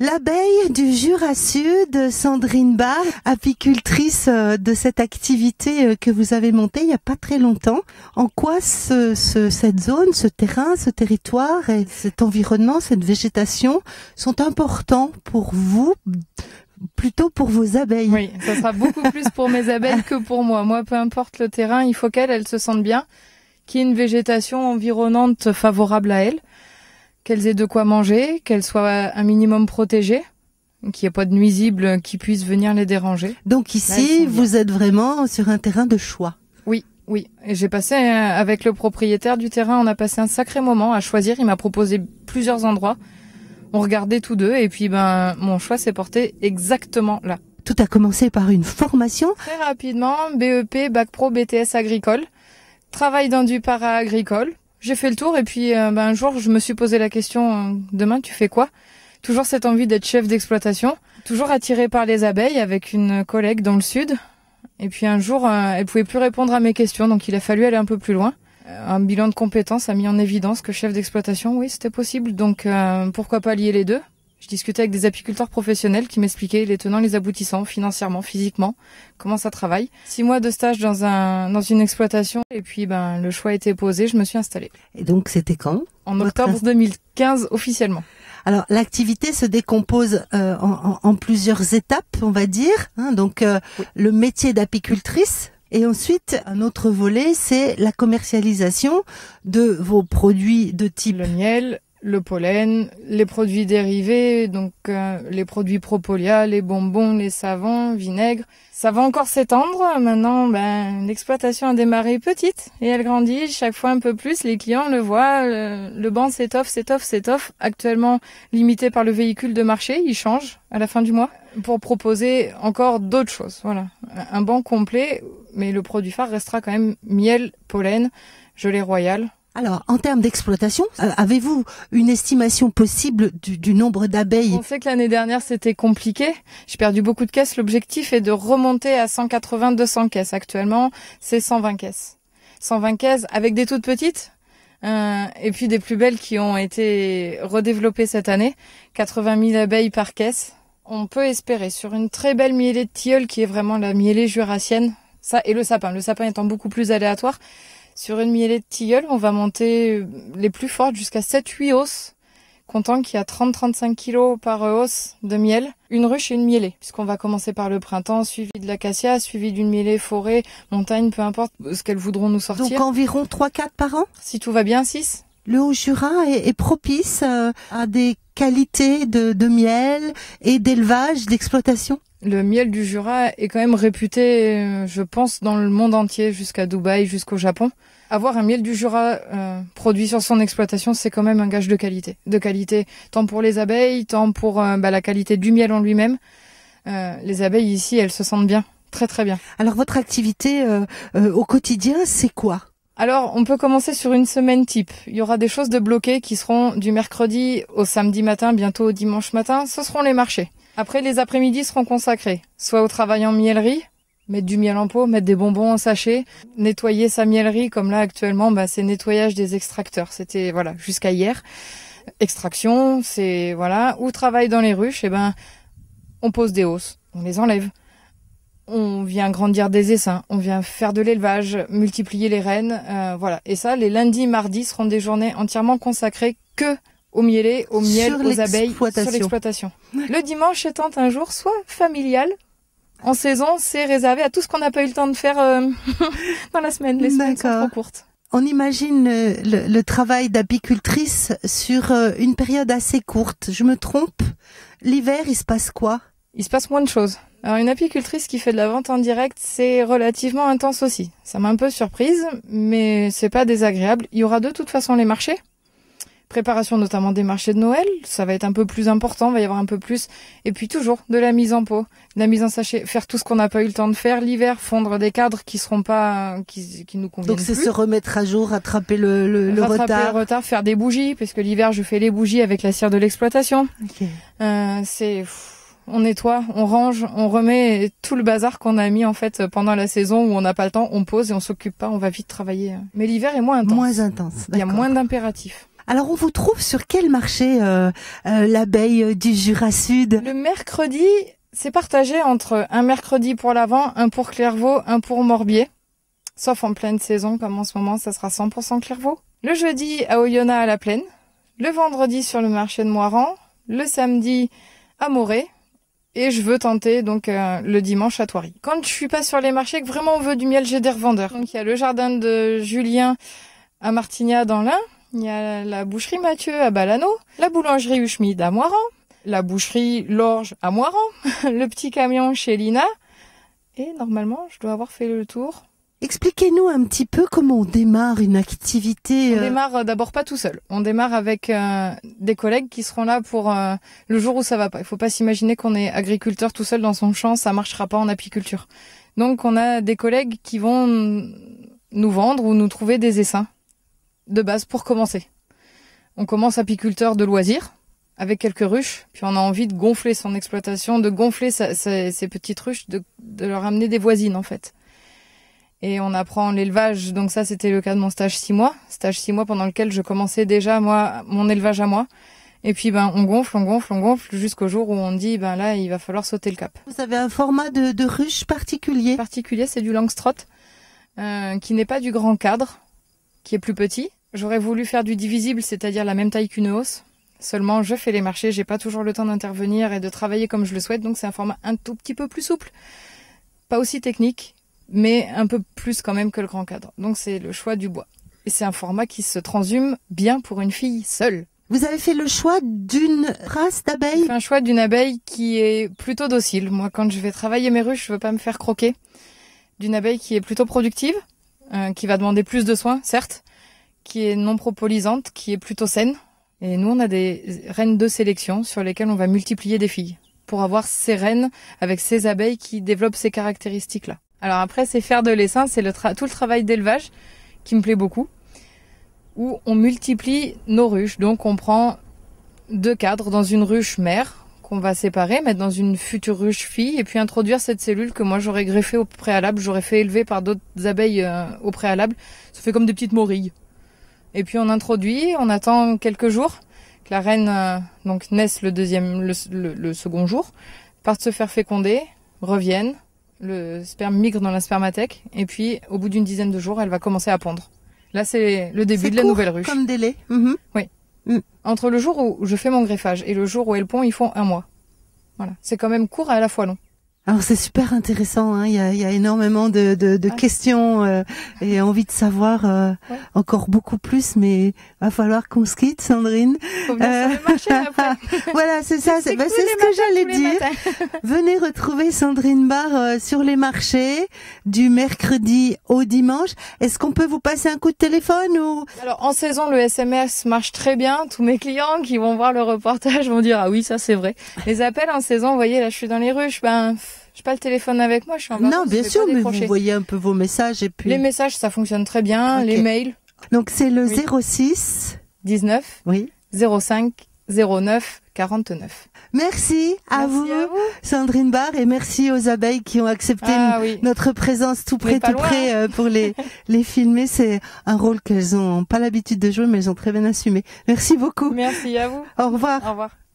L'abeille du Jura Sud, Sandrine Bar, apicultrice euh, de cette activité euh, que vous avez montée il n'y a pas très longtemps. En quoi cette zone, ce terrain, ce territoire et cet environnement, cette végétation sont importants pour vous plutôt pour vos abeilles. Oui, ça sera beaucoup plus pour mes abeilles que pour moi. Moi, peu importe le terrain, il faut qu'elles elles se sentent bien, qu'il y ait une végétation environnante favorable à elles qu'elles aient de quoi manger, qu'elles soient un minimum protégées qu'il n'y ait pas de nuisibles qui puissent venir les déranger. Donc ici, vous êtes vraiment sur un terrain de choix. Oui, oui. Et j'ai passé euh, avec le propriétaire du terrain, on a passé un sacré moment à choisir. Il m'a proposé plusieurs endroits. On regardait tous deux et puis ben mon choix s'est porté exactement là. Tout a commencé par une formation Très rapidement, BEP, Bac Pro, BTS agricole, travail dans du para-agricole, j'ai fait le tour et puis euh, ben, un jour je me suis posé la question euh, demain tu fais quoi Toujours cette envie d'être chef d'exploitation, toujours attirée par les abeilles avec une collègue dans le sud. Et puis un jour elle euh, elle pouvait plus répondre à mes questions donc il a fallu aller un peu plus loin. Un bilan de compétences a mis en évidence que chef d'exploitation oui c'était possible donc pourquoi pas lier les deux je discutais avec des apiculteurs professionnels qui m'expliquaient les tenants, les aboutissants, financièrement, physiquement, comment ça travaille. Six mois de stage dans un dans une exploitation et puis ben le choix était posé, je me suis installée. Et donc c'était quand En octobre 2015 officiellement. Alors l'activité se décompose euh, en, en, plusieurs étapes, on va dire. Hein, donc euh, le métier d'apicultrice, et ensuite, un autre volet, c'est la commercialisation de vos produits de type... Le miel, le pollen, les produits dérivés, donc euh, les produits Propolia, les bonbons, les savons, vinaigre. Ça va encore s'étendre. Maintenant, ben, l'exploitation a démarré petite et elle grandit chaque fois un peu plus. Les clients le voient, le, euh, le banc s'étoffe, s'étoffe, s'étoffe. Actuellement limité par le véhicule de marché, il change à la fin du mois pour proposer encore d'autres choses. Voilà, un banc complet, mais le produit phare restera quand même miel, pollen, gelée royale. Alors, en termes d'exploitation, euh, avez-vous une estimation possible du, nombre d'abeilles On sait que l'année dernière, c'était compliqué. J'ai perdu beaucoup de caisses. L'objectif est de remonter à 180-200 caisses. Actuellement, c'est 120 caisses. 120 caisses avec des toutes petites euh, et puis des plus belles qui ont été redéveloppées cette année. 80 000 abeilles par caisse. On peut espérer sur une très belle mielée de tilleul qui est vraiment la mielée jurassienne. Ça et le sapin. Le sapin étant beaucoup plus aléatoire. Sur une miellée de tilleul, on va monter euh, les plus fortes jusqu'à 7-8 hausses, comptant qu'il y a 30-35 kg par hausse euh, de miel, une ruche et une miellée, puisqu'on va commencer par le printemps, suivi de l'acacia, suivi d'une miellée, forêt, montagne, peu importe ce qu'elles voudront nous sortir. Donc environ 3-4 par an Si tout va bien, 6 le Haut-Jura est, propice euh, à des qualités de, miel et d'élevage, d'exploitation le miel du Jura est quand même réputé, euh, je pense, dans le monde entier, jusqu'à Dubaï, jusqu'au Japon. Avoir un miel du Jura euh, produit sur son exploitation, c'est quand même un gage de qualité. De qualité, tant pour les abeilles, tant pour bah, la qualité du miel en lui-même. les abeilles ici, elles se sentent bien, très très bien. Alors votre activité au quotidien, c'est quoi alors, on peut commencer sur une semaine type. Il y aura des choses de bloquées qui seront du mercredi au samedi matin, bientôt au dimanche matin. Ce seront les marchés. Après, les après-midi seront consacrés, soit au travail en miellerie, mettre du miel en pot, mettre des bonbons en sachet, nettoyer sa miellerie, comme là actuellement, bah, c'est nettoyage des extracteurs. C'était voilà jusqu'à hier. Extraction, c'est voilà, ou travail dans les ruches, et eh ben on pose des hausses, on les enlève on vient grandir des essaims, on vient faire de l'élevage, multiplier les rennes, euh, voilà. Et ça, les lundis, mardis seront des journées entièrement consacrées que au miellet, au miel, aux abeilles, sur l'exploitation. Le dimanche étant un jour soit familial, en saison, c'est réservé à tout ce qu'on n'a pas eu le temps de faire euh, dans la semaine. Les semaines sont trop courtes. On imagine euh, le travail d'apicultrice sur une période assez courte. Je me trompe L'hiver, il se passe quoi Il se passe moins de choses. Alors une apicultrice qui fait de la vente en direct, c'est relativement intense aussi. Ça m'a un peu surprise, mais c'est pas désagréable. Il y aura de toute façon les marchés. Préparation notamment des marchés de Noël, ça va être un peu plus important, va y avoir un peu plus. Et puis toujours de la mise en pot, de la mise en sachet, faire tout ce qu'on n'a pas eu le temps de faire l'hiver, fondre des cadres qui seront pas, qui, qui nous conviennent Donc c'est se remettre à jour, attraper le, le, retard. le retard, faire des bougies, puisque l'hiver je fais les bougies avec la cire de l'exploitation. Okay. Euh, c'est on nettoie, on range, on remet tout le bazar qu'on a mis en fait pendant la saison où on n'a pas le temps, on pose et on s'occupe pas, on va vite travailler. Mais l'hiver est moins intense. Moins intense. Il y a moins d'impératifs. Alors on vous trouve sur quel marché euh, euh, l'abeille euh, du Jura Sud Le mercredi, c'est partagé entre un mercredi pour l'avant, un pour Clairvaux, un pour Morbier. Sauf en pleine saison, comme en ce moment, ça sera 100% Clairvaux. Le jeudi à Oyonnax à la Plaine, le vendredi sur le marché de Moiran, le samedi à Moré et je veux tenter donc euh, le dimanche à Thoiry. Quand je suis pas sur les marchés, que vraiment on veut du miel, j'ai des revendeurs. Donc il y a le jardin de Julien à Martignat dans l'Ain, il y a la boucherie Mathieu à Balano, la boulangerie Huchemide à Moiran, la boucherie L'Orge à Moiran, le petit camion chez Lina. Et normalement, je dois avoir fait le tour Expliquez-nous un petit peu comment on démarre une activité. On euh, démarre euh, d'abord pas tout seul. On démarre avec euh, des collègues qui seront là pour le jour où ça va pas. Il faut pas s'imaginer qu'on est agriculteur tout seul dans son champ, ça marchera pas en apiculture. Donc on a des collègues qui vont nous vendre ou nous trouver des essaims de base pour commencer. On commence apiculteur de loisirs avec quelques ruches, puis on a envie de gonfler son exploitation, de gonfler sa, ses petites ruches, de leur amener des voisines en fait et on apprend l'élevage. Donc ça, c'était le cas de mon stage six mois, stage 6 mois pendant lequel je commençais déjà moi mon élevage à moi. Et puis ben on gonfle, on gonfle, on gonfle jusqu'au jour où on dit ben là il va falloir sauter le cap. Vous avez un format de, ruche particulier. Particulier, c'est du Langstroth, euh, qui n'est pas du grand cadre, qui est plus petit. J'aurais voulu faire du divisible, c'est-à-dire la même taille qu'une hausse. Seulement, je fais les marchés, j'ai pas toujours le temps d'intervenir et de travailler comme je le souhaite, donc c'est un format un tout petit peu plus souple, pas aussi technique, mais un peu plus quand même que le grand cadre. Donc c'est le choix du bois. Et c'est un format qui se transume bien pour une fille seule. Vous avez fait le choix d'une race d'abeilles Un choix d'une abeille qui est plutôt docile. Moi, quand je vais travailler mes ruches, je veux pas me faire croquer. D'une abeille qui est plutôt productive, euh, qui va demander plus de soins, certes, qui est non propolisante, qui est plutôt saine. Et nous, on a des reines de sélection sur lesquelles on va multiplier des filles pour avoir ces reines avec ces abeilles qui développent ces caractéristiques-là. Alors après, c'est faire de l'essence, c'est tout le travail d'élevage qui me plaît beaucoup, où on multiplie nos ruches. Donc on prend deux cadres dans une ruche mère qu'on va séparer, mettre dans une future ruche fille, et puis introduire cette cellule que moi j'aurais greffée au préalable, j'aurais fait élever par d'autres abeilles euh, au préalable. Ça fait comme des petites morilles. Et puis on introduit, on attend quelques jours que la reine euh, donc naisse le deuxième, le, second jour, parte se faire féconder, reviennent, le sperme migre dans la spermathèque, et puis au bout d'une dizaine de jours, elle va commencer à pondre. Là, c'est le début de la nouvelle ruche. Comme délai. Mhm. Oui. Mm. Entre le jour où je fais mon greffage et le jour où elle pond, ils font un mois. Voilà. C'est quand même court à la fois long. Alors c'est super intéressant, hein. il, y a, énormément de, ah. questions euh, et envie de savoir euh, encore beaucoup plus, mais va falloir qu'on se quitte, Sandrine. Faut euh, après. voilà, c'est ça, c'est bah, ce que j'allais dire. Venez retrouver Sandrine Barr sur les marchés du mercredi au dimanche. Est-ce qu'on peut vous passer un coup de téléphone ou Alors en saison, le SMS marche très bien. Tous mes clients qui vont voir le reportage vont dire ah oui ça c'est vrai. Les appels en saison, vous voyez là je suis dans les ruches, ben j'ai pas le téléphone avec moi, je suis en Non, bien sûr, mais vous voyez un peu vos messages et puis. Les messages, ça fonctionne très bien, les mails. Donc c'est le 06 19 oui 05 09 49. Merci, à, vous, Sandrine Barr, et merci aux abeilles qui ont accepté ah notre présence tout près, tout près euh, pour les, les filmer. C'est un rôle qu'elles n'ont pas l'habitude de jouer, mais elles ont très bien assumé. Merci beaucoup. Merci à vous. Au revoir. Au revoir.